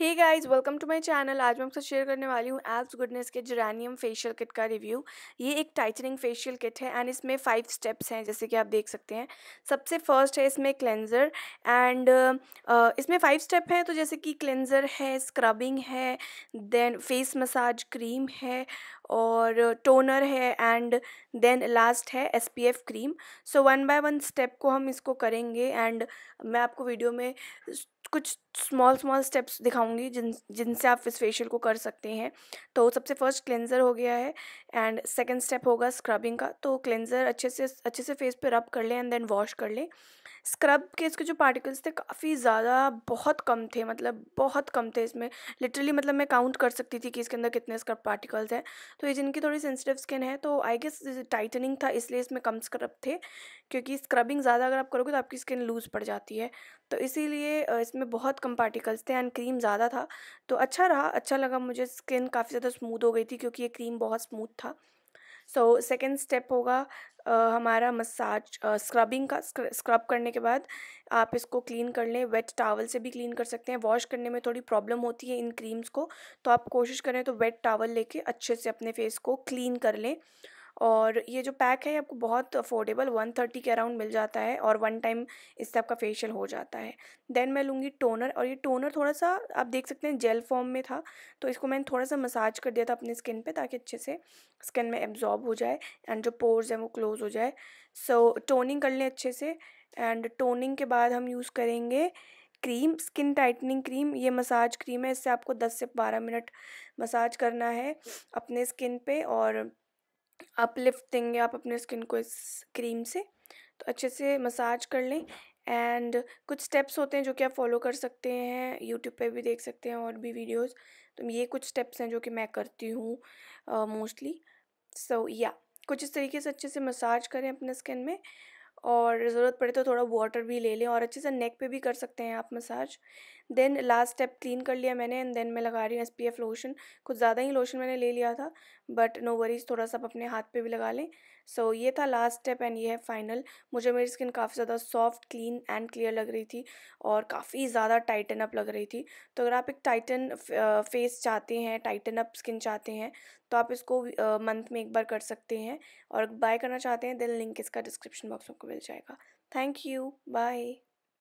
hey guys welcome to my channel आज मैं आपसे शेयर करने वाली हूँ एल्स गुडनेस के जरानियम फेशियल किट का रिव्यू ये एक टाइटनिंग फेशियल किट है एंड इसमें फाइव स्टेप्स हैं जैसे कि आप देख सकते हैं सबसे फर्स्ट है इसमें क्लेंजर एंड uh, इसमें फाइव स्टेप हैं तो जैसे कि क्लेंजर है स्क्रबिंग है देन फेस मसाज क्रीम है और टोनर है एंड देन लास्ट है S P F cream so one by one step को हम इसको करेंगे एंड मैं आपको वीडियो में कुछ स्मॉल स्मॉल स्टेप्स दिखाऊंगी जिन जिनसे आप इस फेशियल को कर सकते हैं तो सबसे फर्स्ट क्लेंज़र हो गया है एंड सेकंड स्टेप होगा स्क्रबिंग का तो क्लेंज़र अच्छे से अच्छे से फेस पे रब कर लें एंड देन वॉश कर लें स्क्रब के इसके जो पार्टिकल्स थे काफ़ी ज़्यादा बहुत कम थे मतलब बहुत कम थे इसमें लिटरली मतलब मैं काउंट कर सकती थी कि इसके अंदर कितने स्क्रब पार्टिकल्स हैं तो ये जिनकी थोड़ी सेंसिटिव स्किन है तो आई गेस टाइटनिंग था इसलिए इसमें कम स्क्रब थे क्योंकि स्क्रबिंग ज़्यादा अगर आप करोगे तो आपकी स्किन लूज़ पड़ जाती है तो इसीलिए इसमें बहुत कम पार्टिकल्स थे एंड क्रीम ज़्यादा था तो अच्छा रहा अच्छा लगा मुझे स्किन काफ़ी ज़्यादा स्मूथ हो गई थी क्योंकि ये क्रीम बहुत स्मूथ था सो सेकेंड स्टेप होगा Uh, हमारा मसाज स्क्रबिंग uh, का स्क्रब करने के बाद आप इसको क्लीन कर लें वेट टावल से भी क्लीन कर सकते हैं वॉश करने में थोड़ी प्रॉब्लम होती है इन क्रीम्स को तो आप कोशिश करें तो वेट टावल लेके अच्छे से अपने फेस को क्लीन कर लें और ये जो पैक है आपको बहुत अफोर्डेबल वन थर्टी के अराउंड मिल जाता है और वन टाइम इससे आपका फेशियल हो जाता है देन मैं लूँगी टोनर और ये टोनर थोड़ा सा आप देख सकते हैं जेल फॉर्म में था तो इसको मैंने थोड़ा सा मसाज कर दिया था अपनी स्किन पे ताकि अच्छे से स्किन में एब्जॉर्ब हो जाए एंड जो पोर्स हैं वो क्लोज हो जाए सो so, टोनिंग कर लें अच्छे से एंड टोनिंग के बाद हम यूज़ करेंगे क्रीम स्किन टाइटनिंग क्रीम ये मसाज क्रीम है इससे आपको 10 से 12 मिनट मसाज करना है अपने स्किन पे और आप लिफ्ट देंगे आप अपने स्किन को इस क्रीम से तो अच्छे से मसाज कर लें एंड कुछ स्टेप्स होते हैं जो कि आप फॉलो कर सकते हैं यूट्यूब पे भी देख सकते हैं और भी वीडियोस तो ये कुछ स्टेप्स हैं जो कि मैं करती हूँ मोस्टली सो या कुछ इस तरीके से अच्छे से मसाज करें अपने स्किन में और ज़रूरत पड़े तो थोड़ा वाटर भी ले लें और अच्छे से नेक पे भी कर सकते हैं आप massage then last step clean कर लिया मैंने एंड देन मैं लगा रही हूँ एस लोशन कुछ ज़्यादा ही लोशन मैंने ले लिया था बट नो वरीज थोड़ा सा आप अपने हाथ पे भी लगा लें सो so, ये था लास्ट स्टेप एंड ये है फाइनल मुझे मेरी स्किन काफ़ी ज़्यादा सॉफ्ट क्लीन एंड क्लियर लग रही थी और काफ़ी ज़्यादा टाइटन अप लग रही थी तो अगर आप एक टाइटन फेस चाहते हैं टाइटन अप स्किन चाहते हैं तो आप इसको मंथ में एक बार कर सकते हैं और बाय करना चाहते हैं देन लिंक इसका डिस्क्रिप्शन बॉक्स में मिल जाएगा थैंक यू बाय